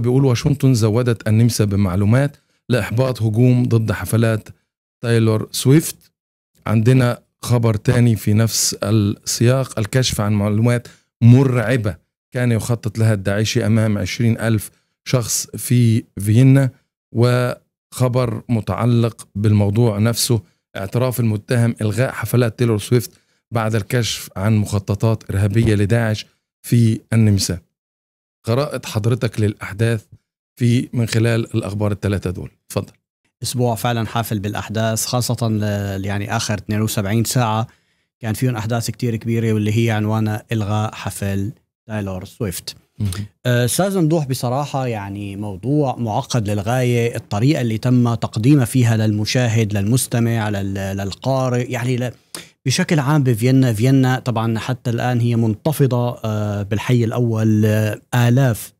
بيقول واشنطن زودت النمسا بمعلومات لإحباط هجوم ضد حفلات تايلور سويفت عندنا خبر تاني في نفس السياق الكشف عن معلومات مرعبة كان يخطط لها الداعشي أمام عشرين ألف شخص في فيينا وخبر متعلق بالموضوع نفسه اعتراف المتهم إلغاء حفلات تايلور سويفت بعد الكشف عن مخططات إرهابية لداعش في النمسا قراءة حضرتك للأحداث في من خلال الأخبار الثلاثة دول تفضل أسبوع فعلا حافل بالأحداث خاصة يعني آخر 72 ساعة كان فيهم أحداث كتير كبيرة واللي هي عنوانها إلغاء حفل تايلور سويفت أه، استاذ مدوح بصراحه يعني موضوع معقد للغايه الطريقه اللي تم تقديمها فيها للمشاهد للمستمع للقارئ يعني بشكل عام بفيينا فيينا طبعا حتى الآن هي منتفضة آه، بالحي الأول آه، آلاف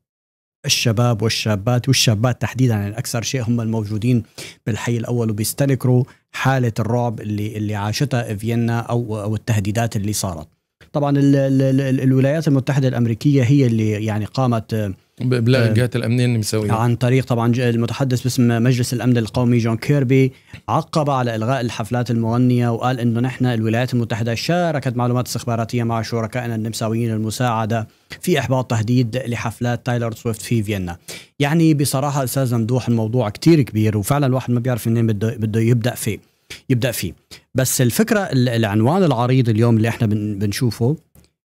الشباب والشابات والشابات تحديدا يعني أكثر شيء هم الموجودين بالحي الأول وبيستنكروا حالة الرعب اللي اللي عاشتها فيينا أو أو التهديدات اللي صارت طبعا الـ الـ الـ الولايات المتحده الامريكيه هي اللي يعني قامت آه، بابلاغ آه، الجهات الامنيه النمساويه عن طريق طبعا المتحدث باسم مجلس الامن القومي جون كيربي عقب على الغاء الحفلات المغنيه وقال انه نحن الولايات المتحده شاركت معلومات استخباراتيه مع شركائنا النمساويين المساعده في احباط تهديد لحفلات تايلر سويفت في فيينا يعني بصراحه استاذ ممدوح الموضوع كتير كبير وفعلا الواحد ما بيعرف منين بده بده يبدا فيه يبدا فيه بس الفكره العنوان العريض اليوم اللي احنا بنشوفه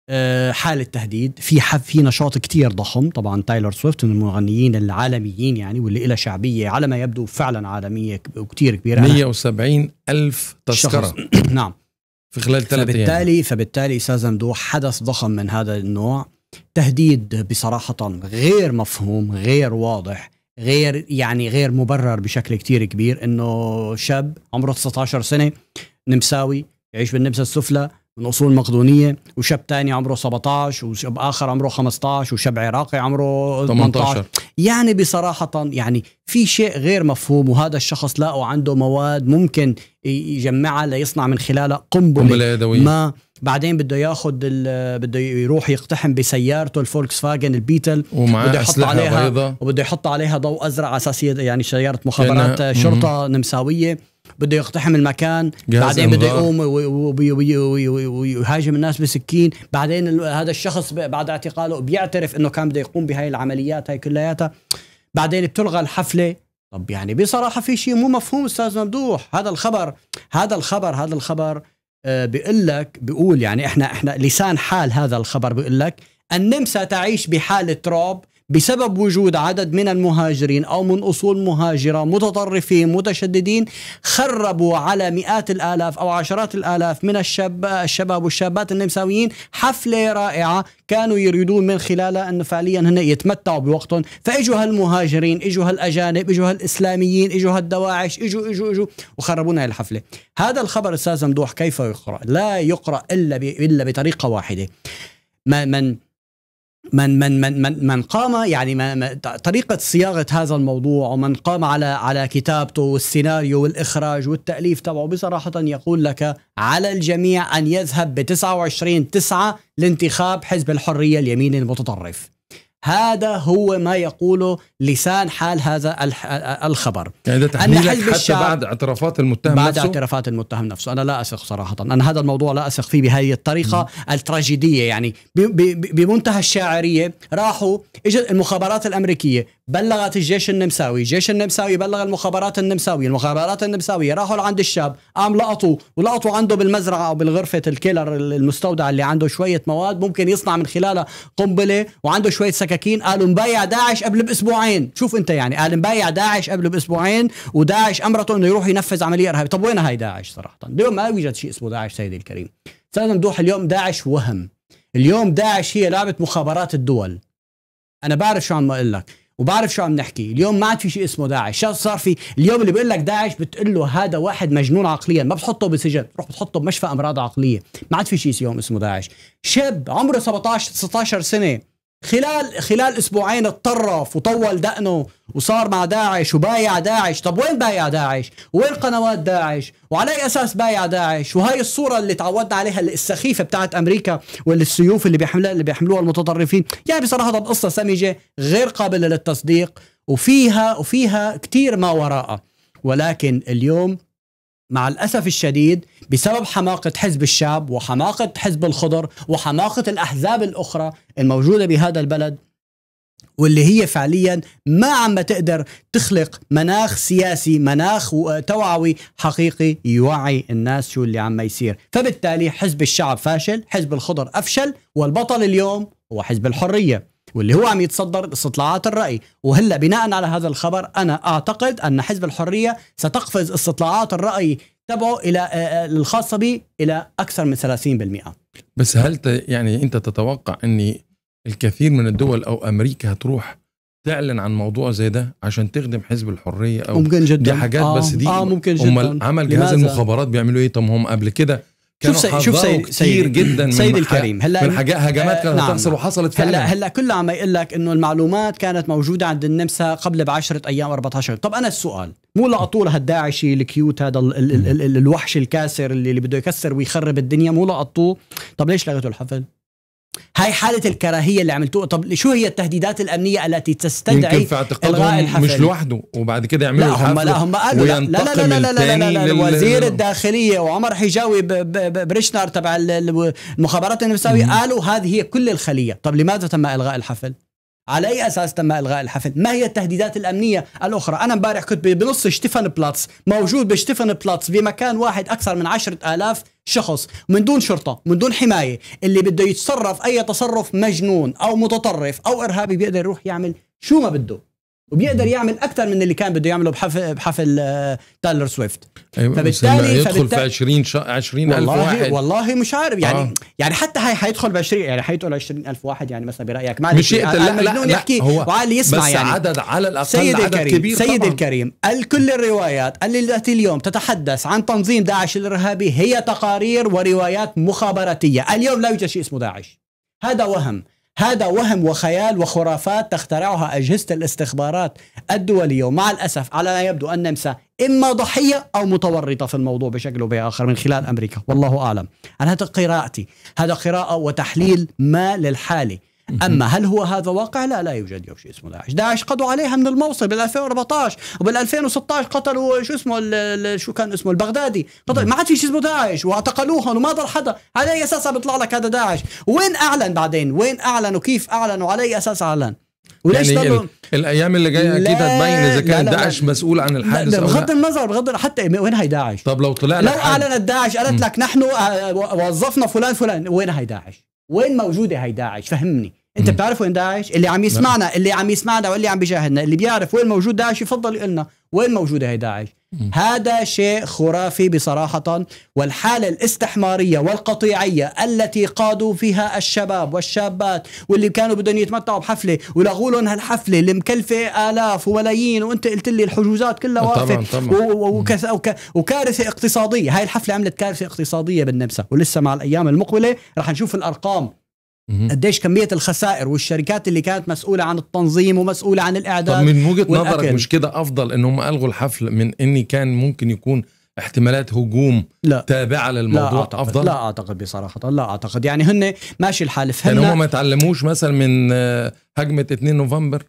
آه، حالة تهديد في في نشاط كتير ضخم طبعا تايلر سويفت من المغنيين العالميين يعني واللي لها شعبية على ما يبدو فعلا عالمية وكتير كبيرة 170 ألف تذكرة نعم في خلال ثلاث فبالتالي يعني. فبالتالي استاذ ممدوح حدث ضخم من هذا النوع تهديد بصراحة غير مفهوم غير واضح غير يعني غير مبرر بشكل كتير كبير انه شاب عمره 19 سنه نمساوي يعيش بالنمسا السفلى من اصول مقدونيه وشاب تاني عمره 17 وشاب اخر عمره 15 وشاب عراقي عمره 18 يعني بصراحه يعني في شيء غير مفهوم وهذا الشخص لاقوا عنده مواد ممكن يجمعها ليصنع من خلالها قنبله, قنبلة يدوية. ما بعدين بده ياخذ بده يروح يقتحم بسيارته الفولكس فاجن البيتل ومعاه يحط عليها بيضة. وبده يحط عليها ضوء ازرق على اساس يعني سياره مخابرات شرطه نمساويه بده يقتحم المكان بعدين بده يقوم ويهاجم الناس بسكين بعدين هذا الشخص بعد اعتقاله بيعترف انه كان بده يقوم بهاي العمليات هاي كلياتها بعدين بتلغى الحفله طب يعني بصراحه في شيء مو مفهوم استاذ ممدوح هذا الخبر هذا الخبر هذا الخبر آه، بيقول لك بيقول يعني احنا احنا لسان حال هذا الخبر بيقول لك النمسا تعيش بحاله رعب بسبب وجود عدد من المهاجرين أو من أصول مهاجرة متطرفين متشددين خربوا على مئات الآلاف أو عشرات الآلاف من الشاب الشباب والشابات النمساويين حفلة رائعة كانوا يريدون من خلالها أنه فعليا هن يتمتعوا بوقتهم فإجوا هالمهاجرين إجوا هالأجانب إجوا هالإسلاميين إجوا هالدواعش إجوا إجوا إجوا وخربونا الحفلة هذا الخبر أستاذ ممدوح كيف يقرأ لا يقرأ إلا, إلا بطريقة واحدة من من من من من, من قام يعني من طريقه صياغه هذا الموضوع ومن قام على على كتابته والسيناريو والاخراج والتاليف تبعه بصراحه يقول لك على الجميع ان يذهب ب 29 9 لانتخاب حزب الحريه اليمين المتطرف هذا هو ما يقوله لسان حال هذا الخبر يعني ده حتى الشعب بعد اعترافات المتهم بعد نفسه؟ اعترافات المتهم نفسه أنا لا أثق صراحة أنا هذا الموضوع لا أثق فيه بهذه الطريقة م. التراجيدية يعني بمنتهى الشاعرية راحوا اجت المخابرات الأمريكية بلغت الجيش النمساوي جيش النمساوي بلغ المخابرات النمساوية المخابرات النمساوية راحوا لعند الشاب قام لقطوا ولقطوا عنده بالمزرعة أو بالغرفة الكيلر المستودع اللي عنده شوية مواد ممكن يصنع من خلالها قنبلة وعنده شوية سكاكين قالوا مبايع داعش قبل بأسبوعين شوف أنت يعني قال مبايع داعش قبل بأسبوعين وداعش أمرته أنه يروح ينفذ عملية إرهابية طب وين هاي داعش صراحة اليوم ما يوجد شيء اسمه داعش سيدي الكريم سيدنا مدوح اليوم داعش وهم اليوم داعش هي لعبة مخابرات الدول أنا بعرف شو عم أقول لك وبعرف شو عم نحكي اليوم ما عاد في شيء اسمه داعش شو صار في اليوم اللي بيقول لك داعش بتقول له هذا واحد مجنون عقليا ما بتحطه بسجن روح بتحطه بمشفى امراض عقليه ما عاد في شيء اليوم اسمه داعش شاب عمره 17 19 سنه خلال خلال اسبوعين اتطرف وطول دقنه وصار مع داعش وبايع داعش طب وين بايع داعش وين قنوات داعش وعلى اي اساس بايع داعش وهي الصوره اللي تعودنا عليها السخيفه بتاعت امريكا والسيوف اللي بيحملها اللي بيحملوها المتطرفين يعني بصراحه هذا قصه سمجه غير قابله للتصديق وفيها وفيها كثير ما وراءها ولكن اليوم مع الأسف الشديد بسبب حماقة حزب الشعب وحماقة حزب الخضر وحماقة الأحزاب الأخرى الموجودة بهذا البلد واللي هي فعليا ما عم تقدر تخلق مناخ سياسي مناخ توعوي حقيقي يوعي الناس شو اللي عم يصير فبالتالي حزب الشعب فاشل حزب الخضر أفشل والبطل اليوم هو حزب الحرية واللي هو عم يتصدر استطلاعات الرأي وهلا بناء على هذا الخبر أنا أعتقد أن حزب الحرية ستقفز استطلاعات الرأي تبعه إلى آه، آه، الخاصة به إلى أكثر من 30% بس هل ت... يعني أنت تتوقع أن الكثير من الدول أو أمريكا هتروح تعلن عن موضوع زي ده عشان تخدم حزب الحريه او ممكن جدا دي حاجات آه بس دي آه ممكن جدا هم عمل جهاز لماذا؟ المخابرات بيعملوا ايه طب هم قبل كده كانوا شوف سي شوف سيد كثير جدا سيد الكريم هلا من حاجات هجمات آه، كانت نعم. تحصل وحصلت فعلا هلا هلا كل عم يقول لك انه المعلومات كانت موجوده عند النمسا قبل ب 10 ايام 14 طب انا السؤال مو لقطوه لها الكيوت هذا ال ال ال الوحش الكاسر اللي, اللي بده يكسر ويخرب الدنيا مو لقطوه طب ليش لغيتوا الحفل هاي حالة الكراهية اللي عملتوها طب شو هي التهديدات الأمنية التي تستدعي يمكن في الحفل مش لوحده وبعد كده يعملوا لا هم لا هم قالوا لا لا لا لا لا, لا, لا, لا, لا وزير الداخلية وعمر حجاوي بريشنر تبع المخابرات النمساوي قالوا هذه هي كل الخلية طب لماذا تم إلغاء الحفل على اي اساس تم الغاء الحفل؟ ما هي التهديدات الامنيه الاخرى؟ انا امبارح كنت بنص شتيفن بلاتس، موجود بشتيفن بلاتس بمكان واحد اكثر من عشرة آلاف شخص من دون شرطه، من دون حمايه، اللي بده يتصرف اي تصرف مجنون او متطرف او ارهابي بيقدر يروح يعمل شو ما بده، وبيقدر يعمل اكثر من اللي كان بده يعمله بحفل بحفل آه، تايلر سويفت أيوة فبالتالي يدخل في 20 20 والله ألف واحد والله مش عارف يعني آه. يعني حتى هي حيدخل ب 20 يعني حيدخل 20 ألف واحد يعني مثلا برايك ما مش يقتل لا لا, لا يحكي هو وعلي يسمع بس يعني عدد على الاقل سيد عدد الكريم كبير سيد طبعاً. الكريم كل الروايات التي اليوم تتحدث عن تنظيم داعش الارهابي هي تقارير وروايات مخابراتيه اليوم لا يوجد شيء اسمه داعش هذا وهم هذا وهم وخيال وخرافات تخترعها أجهزة الاستخبارات الدولية ومع الأسف على ما يبدو أن النمسا إما ضحية أو متورطة في الموضوع بشكل أو بآخر من خلال أمريكا والله أعلم أنا هذا قراءتي هذا قراءة وتحليل ما للحالي اما هل هو هذا واقع؟ لا لا يوجد شيء اسمه داعش، داعش قضوا عليها من الموصل بال 2014 وبال 2016 قتلوا شو اسمه شو كان اسمه البغدادي، قتل ما عاد في شيء اسمه داعش واعتقلوهم وما ضل حدا، على اي اساس بيطلع لك هذا داعش؟ وين اعلن بعدين؟ وين اعلن وكيف اعلن وعلى اي اساس اعلن؟ وليش يعني طبعا الايام اللي جايه اكيد هتبين اذا كان داعش مسؤول عن الحادث بغض النظر بغض حتى وين هي داعش طب لو طلع لو اعلنت داعش قالت لك نحن آه، وظفنا فلان فلان وين هي داعش وين موجوده هاي داعش فهمني انت بتعرف وين داعش اللي عم يسمعنا اللي عم يسمعنا واللي عم بيشاهدنا اللي بيعرف وين موجود داعش يفضل يقلنا وين موجوده هاي داعش هذا شيء خرافي بصراحة والحالة الاستحمارية والقطيعية التي قادوا فيها الشباب والشابات واللي كانوا بدهم يتمتعوا بحفلة ولغوا لهم هالحفلة المكلفة آلاف وملايين وانت قلت لي الحجوزات كلها واقفة وكارثة اقتصادية هاي الحفلة عملت كارثة اقتصادية بالنمسا ولسه مع الأيام المقبلة رح نشوف الأرقام قديش كميه الخسائر والشركات اللي كانت مسؤوله عن التنظيم ومسؤوله عن الاعداد طب من وجهه نظرك مش كده افضل ان هم الغوا الحفل من ان كان ممكن يكون احتمالات هجوم لا تابعه للموضوع لا أعتقد افضل لا اعتقد بصراحه لا اعتقد يعني هن ماشي الحال فهمنا يعني هم ما تعلموش مثلا من آه، هجمه 2 نوفمبر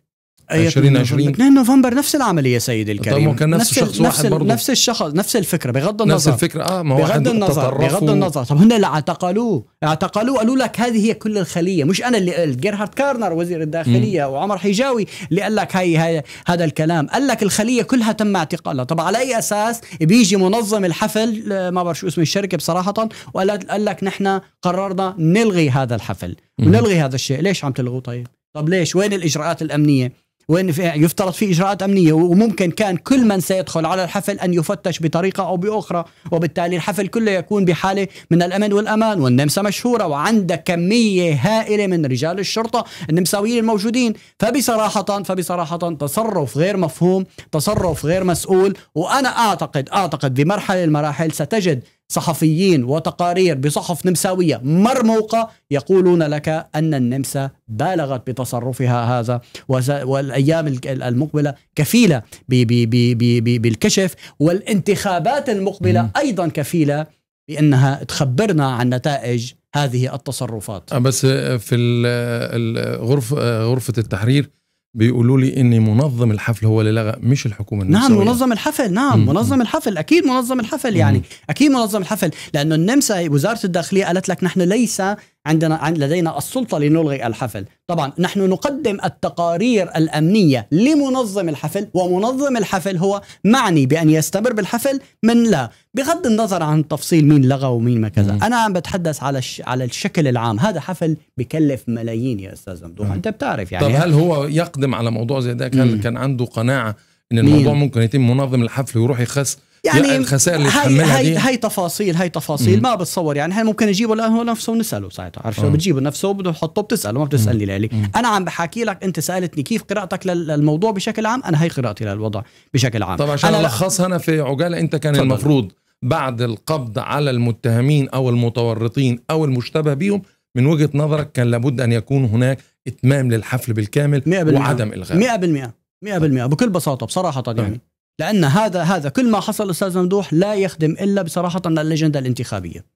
2020 2 نوفمبر نفس العمليه سيدي الكريم طيب كان نفس, نفس الشخص نفس واحد برضه نفس الشخص نفس الفكره بغض النظر نفس الفكره اه ما هو بغض النظر بغض النظر طب هن اللي اعتقلوه اعتقلوه قالوا لك هذه هي كل الخليه مش انا اللي قلت جيرهارد كارنر وزير الداخليه م. وعمر حجاوي اللي قال لك هاي, هاي هذا الكلام قال لك الخليه كلها تم اعتقالها طب على اي اساس بيجي منظم الحفل آه، ما بعرف شو اسم الشركه بصراحه وقال لك نحن قررنا نلغي هذا الحفل ونلغي هذا الشيء ليش عم تلغوه طيب طب ليش وين الاجراءات الامنيه وين في يفترض في اجراءات امنيه وممكن كان كل من سيدخل على الحفل ان يفتش بطريقه او باخرى وبالتالي الحفل كله يكون بحاله من الامن والامان والنمسا مشهوره وعندها كميه هائله من رجال الشرطه النمساويين الموجودين فبصراحه فبصراحه تصرف غير مفهوم تصرف غير مسؤول وانا اعتقد اعتقد بمرحله المراحل ستجد صحفيين وتقارير بصحف نمساوية مرموقة يقولون لك أن النمسا بالغت بتصرفها هذا والأيام المقبلة كفيلة بالكشف والانتخابات المقبلة أيضا كفيلة بأنها تخبرنا عن نتائج هذه التصرفات بس في غرفة التحرير بيقولوا لي ان منظم الحفل هو اللي لغى مش الحكومه النمساويه نعم منظم الحفل نعم مم. منظم الحفل اكيد منظم الحفل يعني مم. اكيد منظم الحفل لانه النمسا وزاره الداخليه قالت لك نحن ليس عندنا لدينا السلطة لنلغي الحفل طبعا نحن نقدم التقارير الأمنية لمنظم الحفل ومنظم الحفل هو معني بأن يستمر بالحفل من لا بغض النظر عن تفصيل مين لغى ومين ما كذا أنا عم بتحدث على الش... على الشكل العام هذا حفل بكلف ملايين يا أستاذ ممدوح أنت بتعرف يعني طب هل هو يقدم على موضوع زي ده هل كان عنده قناعة ان الموضوع مين؟ ممكن يتم منظم الحفل ويروح يخس يعني الخسائر اللي تحملها هي, هي, هي تفاصيل هي تفاصيل ما بتصور يعني احنا ممكن نجيبه هو نفسه ونساله ساعتها عرفت بتجيبه نفسه بده يحطه بتساله ما بتسالني لالي انا عم بحكي لك انت سالتني كيف قراءتك للموضوع بشكل عام انا هي قراءتي للوضع بشكل عام طبعا عشان الخصها انا في عجاله انت كان فضل. المفروض بعد القبض على المتهمين او المتورطين او المشتبه بهم من وجهه نظرك كان لابد ان يكون هناك اتمام للحفل بالكامل 100% وعدم الغاء 100% 100% بكل بساطه بصراحه طيب. يعني لان هذا هذا كل ما حصل استاذ ممدوح لا يخدم الا بصراحه اللجنه الانتخابيه